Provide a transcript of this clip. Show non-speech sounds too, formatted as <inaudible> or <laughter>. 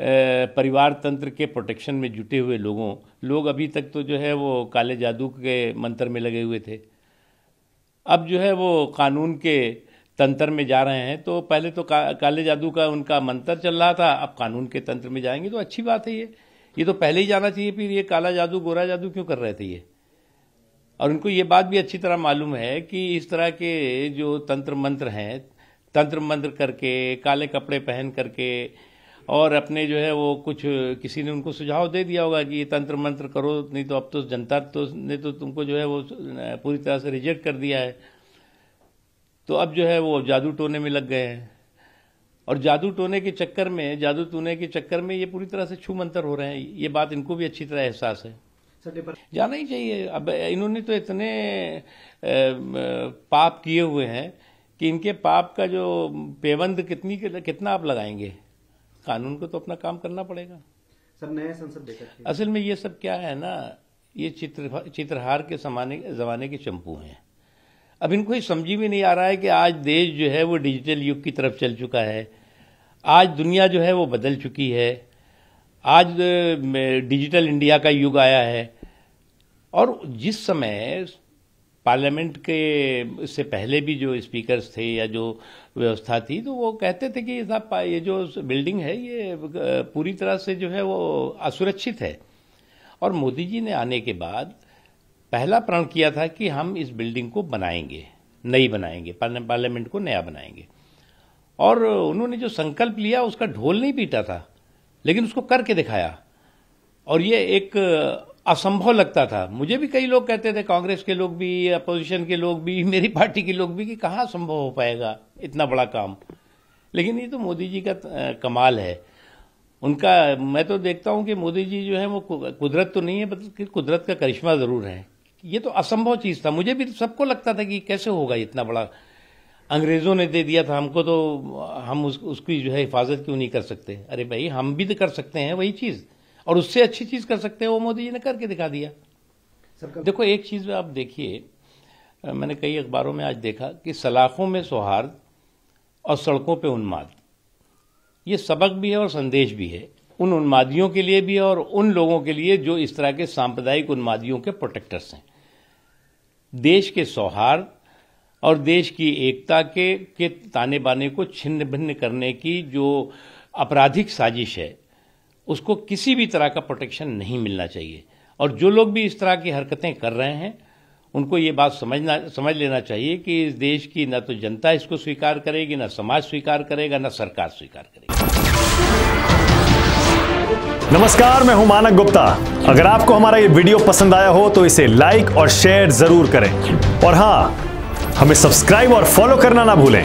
परिवार तंत्र के प्रोटेक्शन में जुटे हुए लोगों लोग अभी तक तो जो है वो काले जादू के मंत्र में लगे हुए थे अब जो है वो कानून के तंत्र में जा रहे हैं तो पहले तो का, काले जादू का उनका मंत्र चल रहा था अब कानून के तंत्र में जाएंगे तो अच्छी बात है ये ये तो पहले ही जाना चाहिए फिर ये काला जादू गोरा जादू क्यों कर रहे थे ये और उनको ये बात भी अच्छी तरह मालूम है कि इस तरह के जो तंत्र मंत्र हैं तंत्र मंत्र करके काले कपड़े पहन करके और अपने जो है वो कुछ किसी ने उनको सुझाव दे दिया होगा कि ये तंत्र मंत्र करो नहीं तो अब तो जनता तो ने तो तुमको जो है वो पूरी तरह से रिजेक्ट कर दिया है तो अब जो है वो जादू टोने में लग गए हैं और जादू टोने के चक्कर में जादू टोने के चक्कर में ये पूरी तरह से छू मंतर हो रहे हैं ये बात इनको भी अच्छी तरह एहसास है जाना ही चाहिए अब इन्होंने तो इतने पाप किए हुए हैं कि इनके पाप का जो पेबंद कितनी कितना आप लगाएंगे कानून को तो अपना काम करना पड़ेगा सर नए संसद असल में ये सब क्या है ना ये चित्र चित्रहार के समाने जमाने के चंपू हैं अब इनको ये समझी भी नहीं आ रहा है कि आज देश जो है वो डिजिटल युग की तरफ चल चुका है आज दुनिया जो है वो बदल चुकी है आज डिजिटल इंडिया का युग आया है और जिस समय पार्लियामेंट के से पहले भी जो स्पीकर्स थे या जो व्यवस्था थी तो वो कहते थे कि साहब ये जो बिल्डिंग है ये पूरी तरह से जो है वो असुरक्षित है और मोदी जी ने आने के बाद पहला प्रण किया था कि हम इस बिल्डिंग को बनाएंगे नई बनाएंगे पार्लियामेंट को नया बनाएंगे और उन्होंने जो संकल्प लिया उसका ढोल नहीं पीटा था लेकिन उसको करके दिखाया और ये एक असंभव लगता था मुझे भी कई लोग कहते थे कांग्रेस के लोग भी अपोजिशन के लोग भी <laughs> मेरी पार्टी के लोग भी कि कहाँ संभव हो पाएगा इतना बड़ा काम लेकिन ये तो मोदी जी का कमाल है उनका मैं तो देखता हूं कि मोदी जी जो है वो कुदरत तो नहीं है बल्कि कुदरत का करिश्मा ज़रूर है ये तो असंभव चीज़ था मुझे भी सबको लगता था कि कैसे होगा इतना बड़ा अंग्रेज़ों ने दे दिया था हमको तो हम उस, उसकी जो है हिफाजत क्यों नहीं कर सकते अरे भाई हम भी तो कर सकते हैं वही चीज़ और उससे अच्छी चीज कर सकते हैं वो मोदी जी ने करके दिखा दिया देखो एक चीज आप देखिए मैंने कई अखबारों में आज देखा कि सलाखों में सौहार्द और सड़कों पे उन्माद ये सबक भी है और संदेश भी है उन उन्मादियों के लिए भी है और उन लोगों के लिए जो इस तरह के सांप्रदायिक उन्मादियों के प्रोटेक्टर्स हैं देश के सौहार्द और देश की एकता के के ताने बाने को छिन्न भिन्न करने की जो आपराधिक साजिश है उसको किसी भी तरह का प्रोटेक्शन नहीं मिलना चाहिए और जो लोग भी इस तरह की हरकतें कर रहे हैं उनको ये बात समझना समझ लेना चाहिए कि इस देश की न तो जनता इसको स्वीकार करेगी ना समाज स्वीकार करेगा न सरकार स्वीकार करेगी नमस्कार मैं हूं मानक गुप्ता अगर आपको हमारा ये वीडियो पसंद आया हो तो इसे लाइक और शेयर जरूर करें और हाँ हमें सब्सक्राइब और फॉलो करना ना भूलें